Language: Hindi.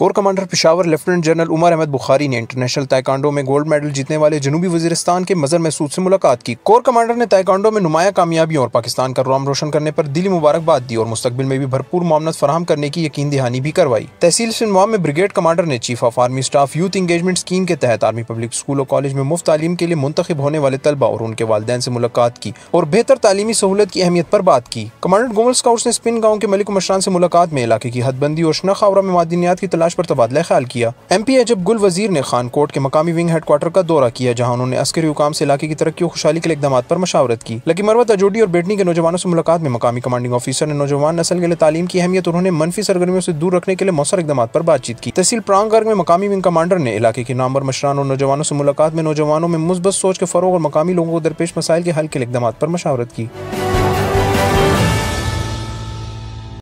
core commander Peshawar lieutenant general Umar Ahmad Bukhari ने इंटरनेशनल तयकांडो में गोल्ड मेडल जीतने वाले जनूबी वजीरस्तान के मजर महसूद से मुलाकात की कोर कमांडर ने तयकांडो में नुमाया कामयाबियों और पाकिस्तान का राम रोशन करने पर दिली मुबारकबाद दी और मुस्तबिल में भी भरपूर मामलत फराम करने की यकीन दहानी भी करवाई तहसील सिनवा में ब्रिगेड कमांडर ने chief of army staff youth engagement scheme के तहत आर्मी पब्लिक स्कूल और कॉलेज में मुफ्त तालीम के लिए मुंतब होने वाले तलबा और उनके वालदे से मुलाकात की और बेहतर तालीमी सहूलत की अहमियत पर बात की कमांडर गोमल स्काउट ने स्पिन गांव के मलिक मशरान से मुलाकात में इलाके की हदबंदी और शनाखावरा में मादनियात की तलाश लाश पर तबादला ख्याल किया एम पी अजब गुल वजीर ने खानकोट के मकामी विंग हेडक्वार्टर का दौरा किया जहाँ उन्होंने अस्करी हुकाम से इलाके की तरक्की और खुशहाली के लिए इकदाम पर मशावरत की लेकिन मरवत अजोडी और बेटनी के नौजवानों से मुलाकात में मकामी कमांडिंग ऑफिसर ने नौजवान नस्ल के लिए तालीम की अहमियत उन्होंने मनफी सरगर्मियों से दूर रखने के लिए मौसर इकदाम पर बातचीत की तहसील प्रांगर्ग में मकामी विंग कमांडर ने इलाके के नामवर मशरान और नौजवानों से मुलाकात में नौजवानों में मुस्बत सोच के फरोग और मकामी लोगों को दरपेश मसाइल के हल के लिए इकदाम पर मशावरत की